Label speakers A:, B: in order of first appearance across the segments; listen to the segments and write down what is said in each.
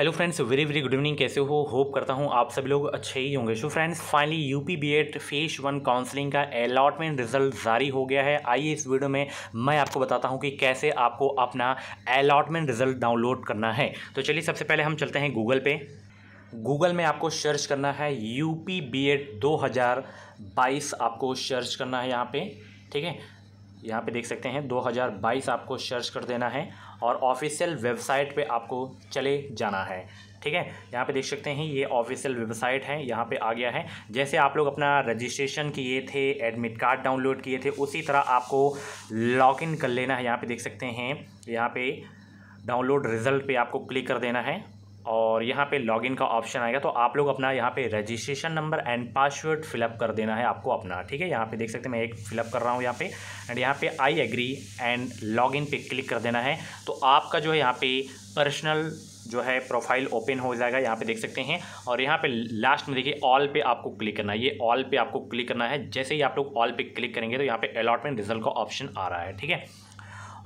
A: hello friends very very good evening कैसे हो hope करता हूँ आप सभी लोग अच्छे ही होंगे so friends finally UP BEd phase one counselling का अलॉटमेंट रिजल्ट जारी हो गया है आइए इस वीडियो में मैं आपको बताता हूँ कि कैसे आपको अपना अलॉटमेंट रिजल्ट डाउनलोड करना है तो चलिए सबसे पहले हम चलते हैं गूगल पे गूगल में आपको सर्च करना है पी बी एड आपको सर्च करना है यहाँ पर ठीक है यहाँ पे देख सकते हैं 2022 आपको सर्च कर देना है और ऑफिशियल वेबसाइट पे आपको चले जाना है ठीक है यहाँ पे देख सकते हैं ये ऑफिशियल वेबसाइट है यहाँ पे आ गया है जैसे आप लोग अपना रजिस्ट्रेशन किए थे एडमिट कार्ड डाउनलोड किए थे उसी तरह आपको लॉगिन कर लेना है यहाँ पे देख सकते हैं यहाँ पे डाउनलोड रिजल्ट पे आपको क्लिक कर देना है और यहाँ पे लॉगिन का ऑप्शन आएगा तो आप लोग अपना यहाँ पे registration number and password fill up कर देना है आपको अपना ठीक है यहाँ पे देख सकते हैं मैं एक फिलअप कर रहा हूँ यहाँ पे एंड यहाँ पे आई एग्री एंड लॉगिन पे क्लिक कर देना है तो आपका जो है यहाँ पे पर्सनल जो है प्रोफाइल ओपन हो जाएगा यहाँ पे देख सकते हैं और यहाँ पे लास्ट में देखिए ऑल पे आपको क्लिक करना है ये ऑल पे आपको क्लिक करना है जैसे ही आप लोग ऑल पे क्लिक करेंगे तो यहाँ पे अलॉटमेंट रिजल्ट का ऑप्शन आ रहा है ठीक है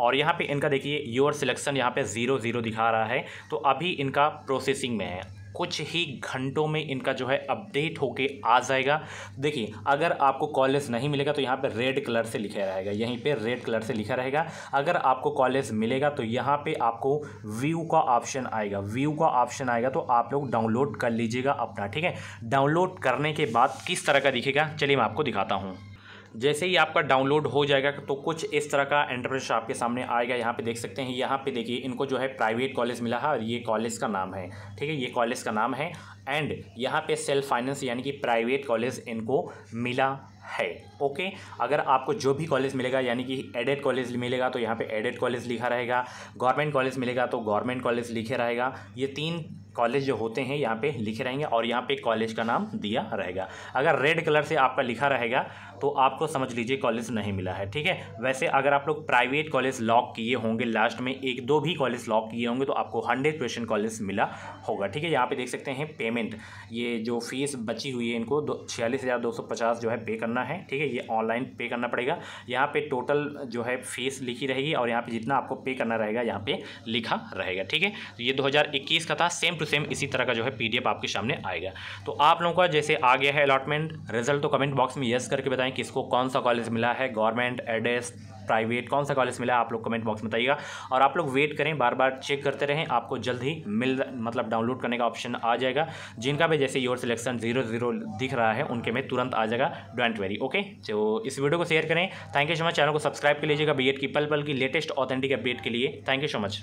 A: और यहाँ पे इनका देखिए योर सिलेक्शन यहाँ पे ज़ीरो ज़ीरो दिखा रहा है तो अभी इनका प्रोसेसिंग में है कुछ ही घंटों में इनका जो है अपडेट होके आ जाएगा देखिए अगर आपको कॉलेज नहीं मिलेगा तो यहाँ पे रेड कलर से लिखा रहेगा यहीं पे रेड कलर से लिखा रहेगा अगर आपको कॉलेज मिलेगा तो यहाँ पे आपको व्यू का ऑप्शन आएगा व्यू का ऑप्शन आएगा तो आप लोग डाउनलोड कर लीजिएगा अपना ठीक है डाउनलोड करने के बाद किस तरह का दिखेगा चलिए मैं आपको दिखाता हूँ जैसे ही आपका डाउनलोड हो जाएगा तो कुछ इस तरह का एंटरप्रेस आपके सामने आएगा यहाँ पे देख सकते हैं यहाँ पे देखिए इनको जो है प्राइवेट कॉलेज मिला है और ये कॉलेज का नाम है ठीक है ये कॉलेज का नाम है एंड यहाँ पे सेल्फ फाइनेंस यानी कि प्राइवेट कॉलेज इनको मिला है ओके अगर आपको जो भी कॉलेज मिलेगा यानी कि एडेड कॉलेज मिलेगा तो यहाँ पे एडेड कॉलेज लिखा रहेगा गवर्नमेंट कॉलेज मिलेगा तो गवर्नमेंट कॉलेज लिखे रहेगा ये तीन कॉलेज जो होते हैं यहाँ पे लिखे रहेंगे और यहाँ पे कॉलेज का नाम दिया रहेगा अगर रेड कलर से आपका लिखा रहेगा तो आपको समझ लीजिए कॉलेज नहीं मिला है ठीक है वैसे अगर आप लोग प्राइवेट कॉलेज लॉक किए होंगे लास्ट में एक दो भी कॉलेज लॉक किए होंगे तो आपको हंड्रेड परसेंट कॉलेज मिला होगा ठीक है यहाँ पे देख सकते हैं पेमेंट पेमेंट ये जो फीस बची हुई है इनको छियालीस हज़ार दो सौ पचास जो है पे करना है ठीक है ये ऑनलाइन पे करना पड़ेगा यहाँ पे टोटल जो है फीस लिखी रहेगी और यहाँ पे जितना आपको पे करना रहेगा यहाँ पे लिखा रहेगा ठीक है तो ये 2021 का था सेम टू सेम इसी तरह का जो है पीडीएफ आपके सामने आएगा तो आप लोगों का जैसे आ गया है अलॉटमेंट रिजल्ट तो कमेंट बॉक्स में येस करके बताएं किसको कौन सा कॉलेज मिला है गवर्नमेंट एडेस प्राइवेट कौन सा कॉलेज मिला आप लोग कमेंट बॉक्स में बताइएगा और आप लोग वेट करें बार बार चेक करते रहें आपको जल्द ही मिल मतलब डाउनलोड करने का ऑप्शन आ जाएगा जिनका भी जैसे योर सिलेक्शन जीरो जीरो दिख रहा है उनके में तुरंत आ जाएगा डोंट वेरी ओके तो इस वीडियो को शेयर करें thank you so much channel को सब्सक्राइब कर लीजिएगा बी एड की पल पल की लेटेस्ट ऑथेंटिक अपडेट के लिए थैंक यू सो मच